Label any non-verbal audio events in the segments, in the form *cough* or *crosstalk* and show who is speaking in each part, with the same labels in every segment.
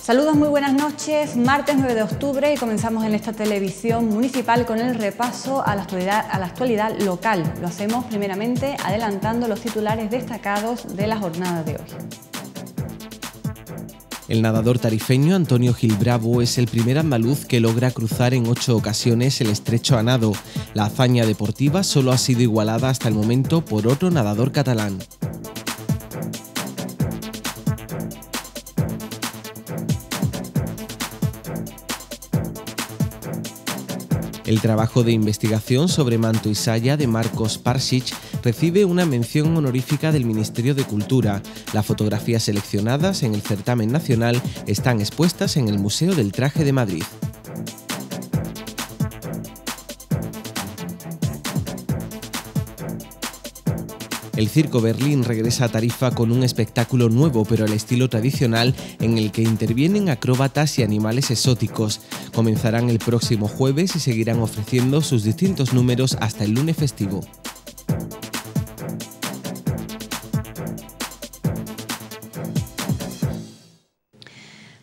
Speaker 1: Saludos, muy buenas noches. Martes 9 de octubre y comenzamos en esta televisión municipal con el repaso a la actualidad, a la actualidad local. Lo hacemos primeramente adelantando los titulares destacados de la jornada de hoy.
Speaker 2: El nadador tarifeño Antonio Gil Bravo es el primer andaluz que logra cruzar en ocho ocasiones el estrecho a nado. La hazaña deportiva solo ha sido igualada hasta el momento por otro nadador catalán. El trabajo de investigación sobre Manto y Saya de Marcos Parsic recibe una mención honorífica del Ministerio de Cultura. Las fotografías seleccionadas en el certamen nacional están expuestas en el Museo del Traje de Madrid. El Circo Berlín regresa a Tarifa con un espectáculo nuevo pero al estilo tradicional en el que intervienen acróbatas y animales exóticos. Comenzarán el próximo jueves y seguirán ofreciendo sus distintos números hasta el lunes festivo.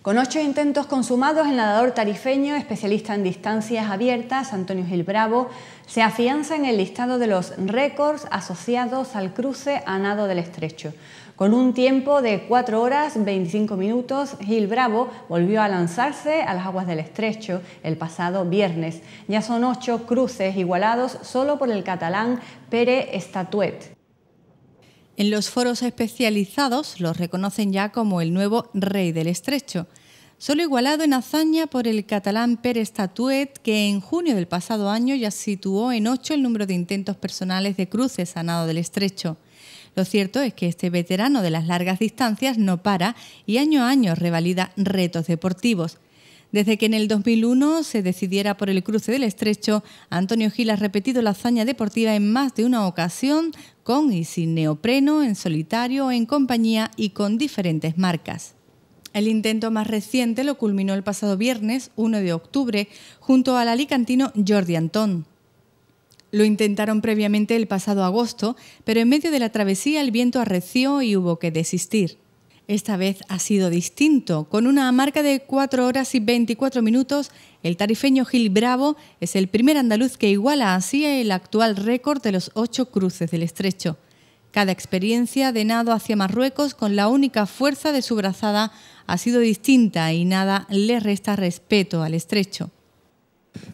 Speaker 1: Con ocho intentos consumados, el nadador tarifeño, especialista en distancias abiertas, Antonio Gil Bravo, se afianza en el listado de los récords asociados al cruce a nado del estrecho. Con un tiempo de 4 horas 25 minutos, Gil Bravo volvió a lanzarse a las aguas del estrecho el pasado viernes. Ya son 8 cruces igualados solo por el catalán
Speaker 3: Pere Estatuet. En los foros especializados los reconocen ya como el nuevo rey del estrecho solo igualado en hazaña por el catalán Pérez Statuet, que en junio del pasado año ya situó en 8 el número de intentos personales de cruces a nado del estrecho. Lo cierto es que este veterano de las largas distancias no para y año a año revalida retos deportivos. Desde que en el 2001 se decidiera por el cruce del estrecho, Antonio Gil ha repetido la hazaña deportiva en más de una ocasión, con y sin neopreno, en solitario, en compañía y con diferentes marcas. El intento más reciente lo culminó el pasado viernes, 1 de octubre, junto al alicantino Jordi Antón. Lo intentaron previamente el pasado agosto, pero en medio de la travesía el viento arreció y hubo que desistir. Esta vez ha sido distinto. Con una marca de 4 horas y 24 minutos, el tarifeño Gil Bravo es el primer andaluz que iguala así el actual récord de los ocho cruces del estrecho. Cada experiencia de nado hacia Marruecos con la única fuerza de su brazada ha sido distinta y nada le resta respeto al estrecho.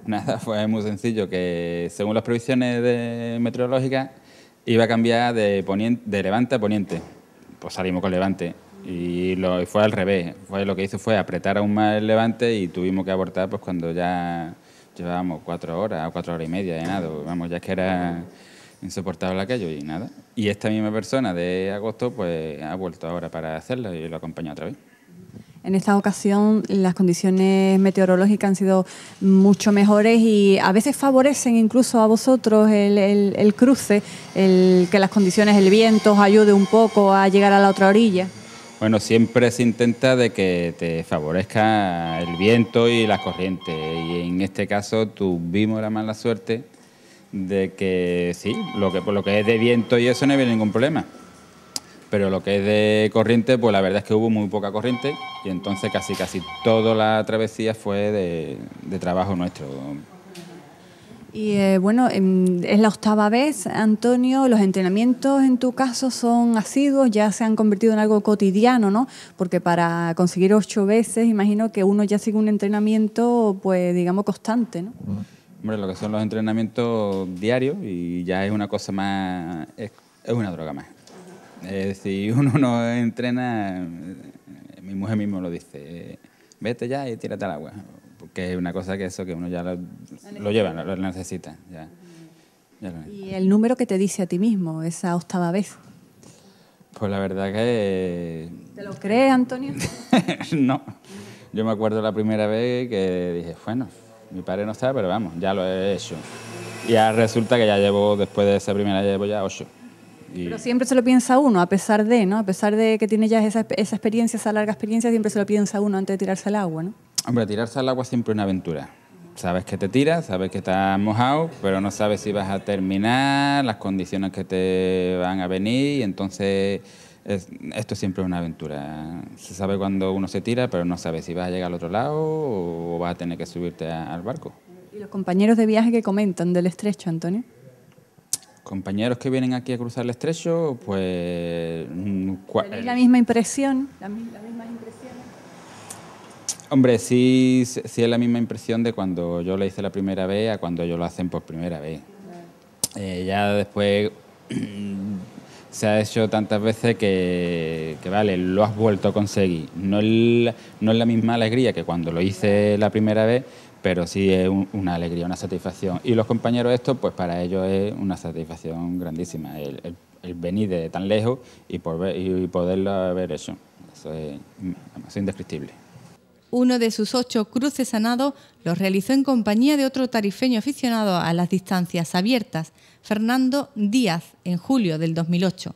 Speaker 4: Nada, *laughs* fue muy sencillo, que según las previsiones de meteorológicas iba a cambiar de, levante a poniente. Pues salimos con levante y, lo, fue al revés. lo que hizo fue apretar aún más el levante y tuvimos que abortar pues cuando ya llevábamos cuatro horas o cuatro horas y media de nado. Vamos, ya que era insoportable aquello y nada. Y esta misma persona de agosto pues ha vuelto ahora para hacerlo y lo acompaña otra vez.
Speaker 1: En esta ocasión las condiciones meteorológicas han sido mucho mejores y a veces favorecen incluso a vosotros el, cruce, que las condiciones, el viento os ayude un poco a llegar a la otra orilla.
Speaker 4: Bueno, siempre se intenta de que te favorezca el viento y las corrientes y en este caso tuvimos la mala suerte de que sí, lo que, por lo que es de viento y eso no había ningún problema. Pero lo que es de corriente, pues la verdad es que hubo muy poca corriente y entonces casi casi toda la travesía fue de, trabajo nuestro.
Speaker 1: Y eh, bueno, em, es la octava vez, Antonio, los entrenamientos en tu caso son asiduos, ya se han convertido en algo cotidiano, ¿no? Porque para conseguir ocho veces, imagino que uno ya sigue un entrenamiento, pues digamos, constante, ¿no?
Speaker 4: Hombre, lo que son los entrenamientos diarios y ya es una cosa más, es, una droga más. si *laughs* uno no entrena, eh, mi mujer mismo lo dice, vete ya y tírate al agua, porque es una cosa que eso, que uno ya lo, lleva, lo, necesita.
Speaker 1: ¿Y el número que te dice a ti mismo, esa octava vez?
Speaker 4: Pues la verdad que...
Speaker 1: ¿Te lo crees, Antonio?
Speaker 4: *laughs* no. Yo me acuerdo la primera vez que dije, bueno, mi padre no sabe, pero vamos, ya lo he hecho. Y ya resulta que ya llevo, después de esa primera, llevo ya ocho. Pero
Speaker 1: siempre se lo piensa uno, a pesar de, ¿no? A pesar de que tiene ya esa, esa experiencia, esa larga experiencia, siempre se lo piensa uno antes de tirarse al agua, ¿no?
Speaker 4: Hombre, tirarse al agua siempre es una aventura. Sabes que te tiras, sabes que estás mojado, pero no sabes si vas a terminar, las condiciones que te van a venir, y entonces esto siempre es una aventura. Se sabe cuando uno se tira, pero no sabe si vas a llegar al otro lado o vas a tener que subirte al barco.
Speaker 1: ¿Y los compañeros de viaje que comentan del estrecho, Antonio?
Speaker 4: Compañeros que vienen aquí a cruzar el estrecho, pues... Mm, ¿Tenéis la
Speaker 1: misma impresión?
Speaker 4: Hombre, sí, sí es la misma impresión de cuando yo lo hice la primera vez a cuando ellos lo hacen por primera vez. Eh, ya después *clears throat* mm, se ha hecho tantas veces que, vale, lo has vuelto a conseguir. No es, no es la misma alegría que cuando lo hice la primera vez, pero sí es una alegría, una satisfacción. Y los compañeros esto, pues para ellos es una satisfacción grandísima, el, venir de tan lejos y, por poderlo haber hecho. Eso es indescriptible.
Speaker 3: Uno de sus ocho cruces sanados los realizó en compañía de otro tarifeño aficionado a las distancias abiertas, Fernando Díaz, en julio del 2008.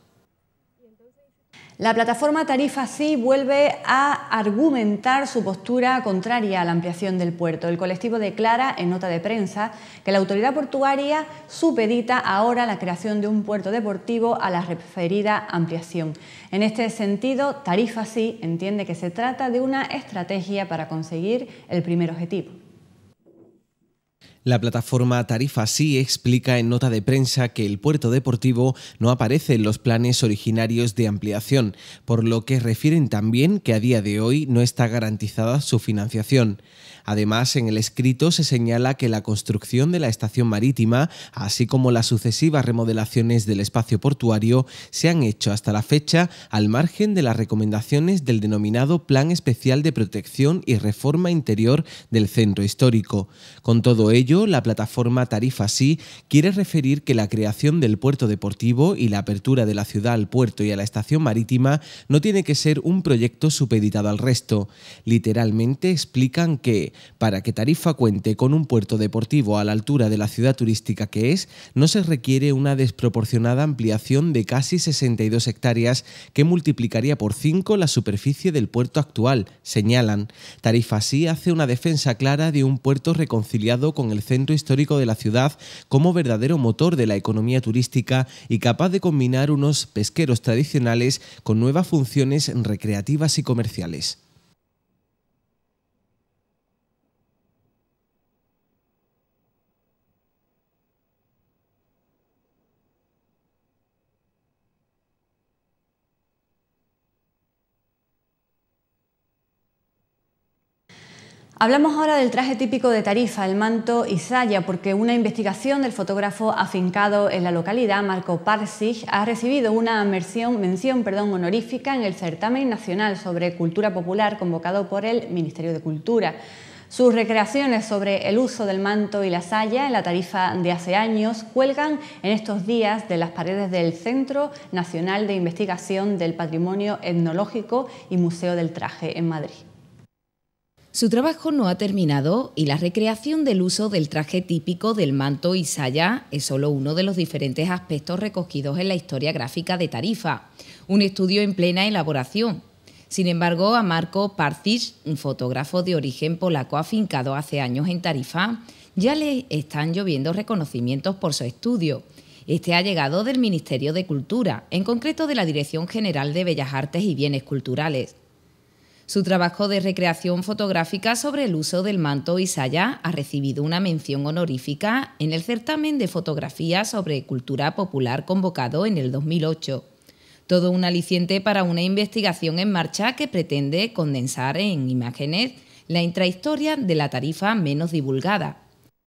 Speaker 3: La plataforma
Speaker 1: Tarifa Sí vuelve a argumentar su postura contraria a la ampliación del puerto. El colectivo declara en nota de prensa que la autoridad portuaria supedita ahora la creación de un puerto deportivo a la referida ampliación. En este sentido, Tarifa Sí entiende que se trata de una estrategia para conseguir el primer objetivo.
Speaker 2: La plataforma Tarifa Sí explica en nota de prensa que el puerto deportivo no aparece en los planes originarios de ampliación, por lo que refieren también que a día de hoy no está garantizada su financiación. Además, en el escrito se señala que la construcción de la estación marítima, así como las sucesivas remodelaciones del espacio portuario, se han hecho hasta la fecha al margen de las recomendaciones del denominado Plan Especial de Protección y Reforma Interior del Centro Histórico. Con todo ello, la plataforma Tarifa Sí quiere referir que la creación del puerto deportivo y la apertura de la ciudad al puerto y a la estación marítima no tiene que ser un proyecto supeditado al resto. Literalmente explican que, para que Tarifa cuente con un puerto deportivo a la altura de la ciudad turística que es, no se requiere una desproporcionada ampliación de casi 62 hectáreas que multiplicaría por 5 la superficie del puerto actual, señalan. Tarifa Sí hace una defensa clara de un puerto reconciliado con el centro histórico de la ciudad como verdadero motor de la economía turística y capaz de combinar unos pesqueros tradicionales con nuevas funciones recreativas y comerciales.
Speaker 1: Hablamos ahora del traje típico de Tarifa, el manto y saya porque una investigación del fotógrafo afincado en la localidad, Marco Parsig, ha recibido una mención, perdón, honorífica en el certamen nacional sobre cultura popular convocado por el Ministerio de Cultura. Sus recreaciones sobre el uso del manto y la saya en la tarifa de hace años cuelgan en estos días de las paredes del Centro Nacional de Investigación del Patrimonio Etnológico y Museo del Traje en Madrid. Su trabajo no ha terminado y la recreación del uso del traje típico del manto y saya es solo uno de los diferentes aspectos recogidos en la historia gráfica de Tarifa, un estudio en plena elaboración. Sin embargo, a Marco Parcis, un fotógrafo de origen polaco afincado hace años en Tarifa, ya le están lloviendo reconocimientos por su estudio. Este ha llegado del Ministerio de Cultura, en concreto de la Dirección General de Bellas Artes y Bienes Culturales. Su trabajo de recreación fotográfica sobre el uso del manto y Isaya ha recibido una mención honorífica en el certamen de fotografía sobre cultura popular convocado en el 2008. Todo un aliciente para una investigación en marcha que pretende condensar en imágenes la intrahistoria de la tarifa menos divulgada,